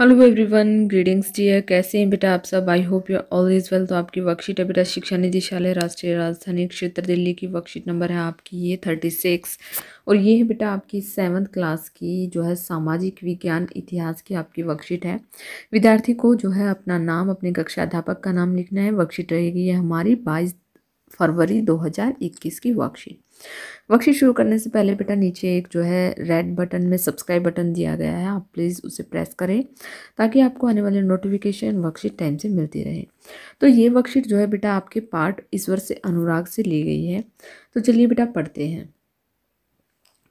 hello everyone greetings dear कैसे हैं बेटा आप सब I hope you all is well तो आपकी वर्कशीट है बेटा शिक्षा निदेशालय राष्ट्रीय राजधानी क्षेत्र दिल्ली की वर्कशीट नंबर है आपकी ये थर्टी सिक्स और ये है बेटा आपकी सेवन्थ क्लास की जो है सामाजिक विज्ञान इतिहास की आपकी वर्कशीट है विद्यार्थी को जो है अपना नाम अपने कक्षा अध्यापक का नाम लिखना है वर्कशीट रहेगी ये हमारी बाईस फरवरी दो की वर्कशीट वर्कशीट शुरू करने से पहले बेटा नीचे एक जो है रेड बटन में सब्सक्राइब बटन दिया गया है आप प्लीज़ उसे प्रेस करें ताकि आपको आने वाले नोटिफिकेशन वर्कशीट टाइम से मिलती रहे तो ये वर्कशीट जो है बेटा आपके पार्ट ईश्वर से अनुराग से ली गई है तो चलिए बेटा पढ़ते हैं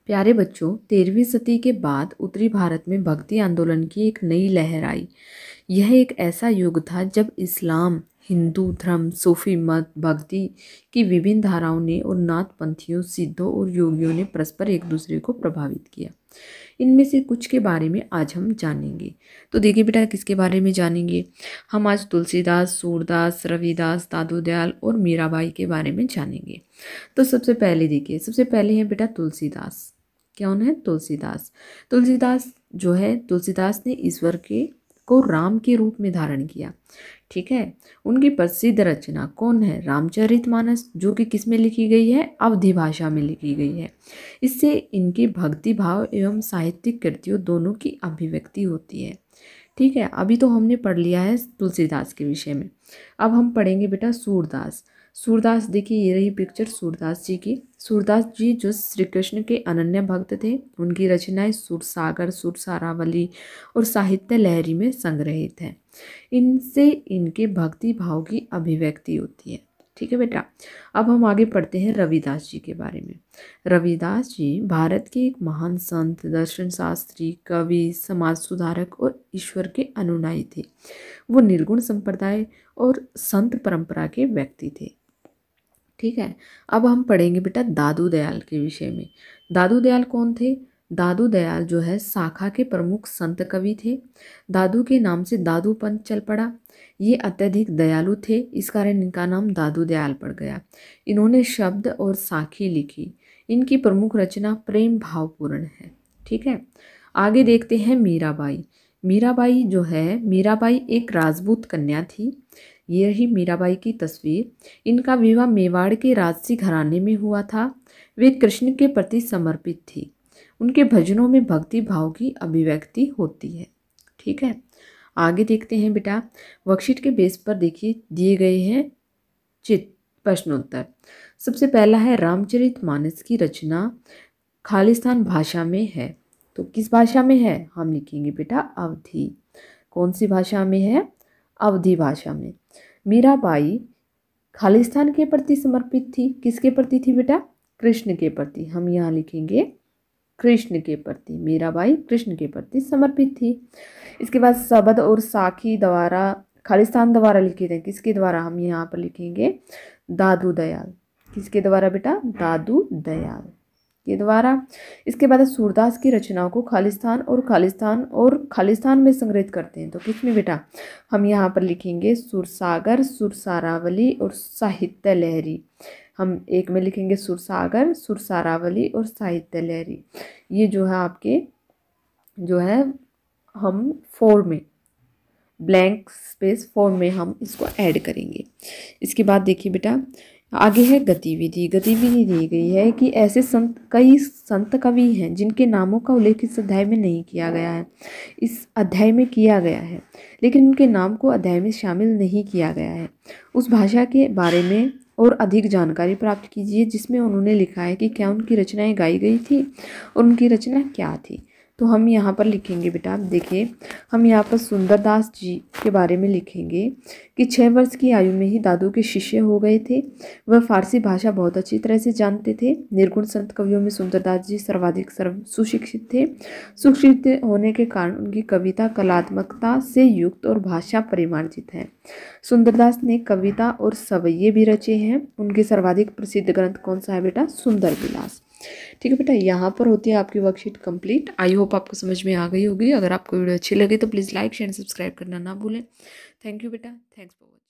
प्यारे बच्चों तेरहवीं सदी के बाद उत्तरी भारत में भक्ति आंदोलन की एक नई लहर आई यह एक ऐसा युग था जब इस्लाम हिंदू धर्म सूफी मत भक्ति की विभिन्न धाराओं ने और नाथपंथियों सिद्धों और योगियों ने परस्पर एक दूसरे को प्रभावित किया इनमें से कुछ के बारे में आज हम जानेंगे तो देखिए बेटा किसके बारे में जानेंगे हम आज तुलसीदास सूरदास रविदास दादोदयाल और मीराबाई के बारे में जानेंगे तो सबसे पहले देखिए सबसे पहले है बेटा तुलसीदास क्या उन्हें तुलसीदास तुलसीदास जो है तुलसीदास ने ईश्वर के को राम के रूप में धारण किया ठीक है उनकी प्रसिद्ध रचना कौन है रामचरितमानस जो कि किस में लिखी गई है अवधि भाषा में लिखी गई है इससे इनके भक्ति भाव एवं साहित्यिक कृतियों दोनों की अभिव्यक्ति होती है ठीक है अभी तो हमने पढ़ लिया है तुलसीदास के विषय में अब हम पढ़ेंगे बेटा सूरदास सूरदास देखिए ये रही पिक्चर सूरदास जी की सूरदास जी जो श्री कृष्ण के अनन्य भक्त थे उनकी रचनाएं सुरसागर सुरसारावली और साहित्य लहरी में संग्रहित हैं इनसे इनके भक्ति भाव की अभिव्यक्ति होती है ठीक है बेटा अब हम आगे पढ़ते हैं रविदास जी के बारे में रविदास जी भारत के एक महान संत दर्शन शास्त्री कवि समाज सुधारक और ईश्वर के अनुनायी थे वो निर्गुण संप्रदाय और संत परंपरा के व्यक्ति थे ठीक है अब हम पढ़ेंगे बेटा दादू दयाल के विषय में दादू दयाल कौन थे दादू दयाल जो है शाखा के प्रमुख संत कवि थे दादू के नाम से दादू पंथ चल पड़ा ये अत्यधिक दयालु थे इस कारण इनका नाम दादू दयाल पड़ गया इन्होंने शब्द और साखी लिखी इनकी प्रमुख रचना प्रेम भावपूर्ण है ठीक है आगे देखते हैं मीराबाई मीराबाई जो है मीराबाई एक राजपूत कन्या थी ये रही मीराबाई की तस्वीर इनका विवाह मेवाड़ के राजसी घराने में हुआ था वे कृष्ण के प्रति समर्पित थी उनके भजनों में भक्ति भाव की अभिव्यक्ति होती है ठीक है आगे देखते हैं बेटा वर्कशीट के बेस पर देखिए दिए गए हैं चित प्रश्नोत्तर सबसे पहला है रामचरित मानस की रचना खालिस्तान भाषा में है तो किस भाषा में है हम लिखेंगे बेटा अवधि कौन सी भाषा में है अवधि भाषा में मीराबाई खालिस्तान के प्रति समर्पित थी किसके प्रति थी बेटा कृष्ण के प्रति हम यहाँ लिखेंगे कृष्ण के प्रति मीराबाई कृष्ण के प्रति समर्पित थी इसके बाद शबद और साखी द्वारा खालिस्तान द्वारा लिखे थे किसके द्वारा हम यहाँ पर लिखेंगे दादू दयाल किसके द्वारा बेटा दादू दयाल के द्वारा इसके बाद सूरदास की रचनाओं को खालिस्तान और खालिस्तान और खालिस्तान में संग्रहित करते हैं तो किस में बेटा हम यहाँ पर लिखेंगे सुरसागर सुरसारावली और साहित्य लहरी हम एक में लिखेंगे सुरसागर सुरसारावली और साहित्य लहरी ये जो है आपके जो है हम फोर में ब्लैंक स्पेस फोर में हम इसको ऐड करेंगे इसके बाद देखिए बेटा आगे है गतिविधि गतिविधि दी गई है कि ऐसे संत कई संत कवि हैं जिनके नामों का उल्लेख इस अध्याय में नहीं किया गया है इस अध्याय में किया गया है लेकिन उनके नाम को अध्याय में शामिल नहीं किया गया है उस भाषा के बारे में और अधिक जानकारी प्राप्त कीजिए जिसमें उन्होंने लिखा है कि क्या उनकी रचनाएं गाई गई थी और उनकी रचना क्या थी तो हम यहाँ पर लिखेंगे बेटा देखिए हम यहाँ पर सुंदरदास जी के बारे में लिखेंगे कि छः वर्ष की आयु में ही दादू के शिष्य हो गए थे वह फारसी भाषा बहुत अच्छी तरह से जानते थे निर्गुण संत कवियों में सुंदरदास जी सर्वाधिक सर्व सुशिक्षित थे सुशिक्षित होने के कारण उनकी कविता कलात्मकता से युक्त और भाषा परिमार्जित है सुंदरदास ने कविता और सवैये भी रचे हैं उनके सर्वाधिक प्रसिद्ध ग्रंथ कौन सा है बेटा सुंदर विलास ठीक है बेटा यहाँ पर होती है आपकी वर्कशीट कंप्लीट आई होप आपको समझ में आ गई होगी अगर आपको वीडियो अच्छी लगी तो प्लीज़ लाइक शेयर सब्सक्राइब करना ना भूलें थैंक यू बेटा थैंक्स फॉर